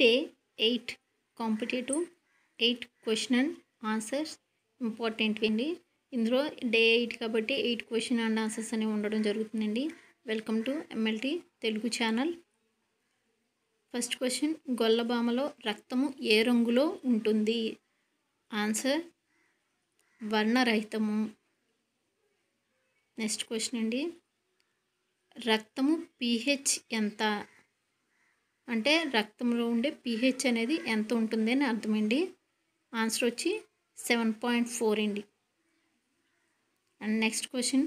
day eight competitive eight question and answers important అండి ఇందులో day eight కాబట్టి eight question and answers అనేవి ఉండడం జరుగుతుందండి welcome to MLT Telugu channel first question గొల్లబామలో రక్తము ఏ రంగులో ఉంటుంది ఆన్సర్ వర్ణరహితము నెక్స్ట్ క్వశ్చన్ అండి రక్తము పీహెచ్ ఎంత అంటే రక్తంలో ఉండే పీహెచ్ అనేది ఎంత ఉంటుంది అని అర్థమండి ఆన్సర్ వచ్చి సెవెన్ పాయింట్ ఫోర్ అండి అండ్ నెక్స్ట్ క్వశ్చన్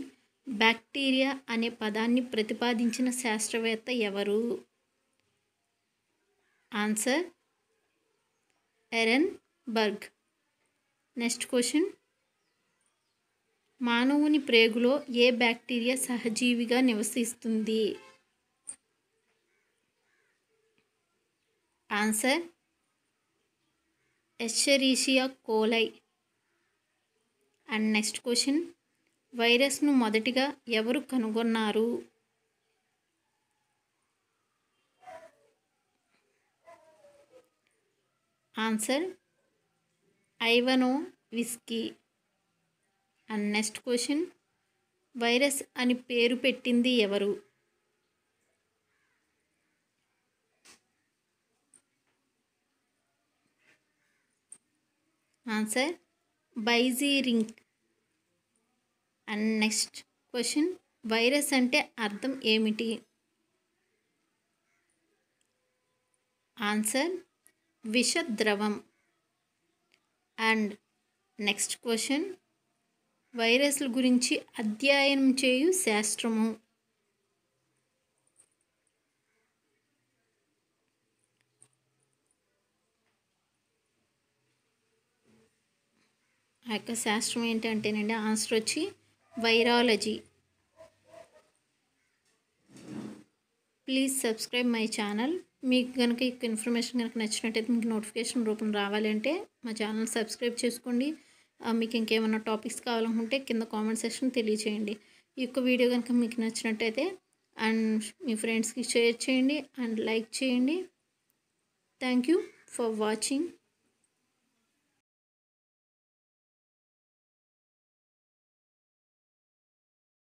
బ్యాక్టీరియా అనే పదాన్ని ప్రతిపాదించిన శాస్త్రవేత్త ఎవరు answer Ehrenberg next question మానవుని ప్రేగులో ఏ బ్యాక్టీరియా సహజీవిగా నివసిస్తుంది answer Escherichia coli and next question వైరస్ను మొదటిగా ఎవరు కనుగొన్నారు answer Ivanovsky and next question virus అని పేరు పెట్టింది ఎవరు answer Beijerinck and next question virus అంటే అర్థం ఏమిటి ఆన్సర్ విషద్రవం అండ్ నెక్స్ట్ క్వశ్చన్ వైరస్ల గురించి అధ్యయనం చేయు శాస్త్రము ఆ యొక్క శాస్త్రం ఏంటంటేనండి ఆన్సర్ వచ్చి virology please subscribe my channel మీకు కనుక ఈ ఇన్ఫర్మేషన్ కనుక నచ్చినట్టయితే మీకు నోటిఫికేషన్ రూపం రావాలంటే మా ఛానల్ సబ్స్క్రైబ్ చేసుకోండి మీకు ఇంకేమైనా టాపిక్స్ కావాలనుకుంటే కింద కామెంట్ సెక్షన్ తెలియచేయండి ఈ యొక్క వీడియో కనుక మీకు నచ్చినట్టయితే అండ్ మీ ఫ్రెండ్స్కి షేర్ చేయండి అండ్ లైక్ చేయండి థ్యాంక్ యూ ఫర్ వాచింగ్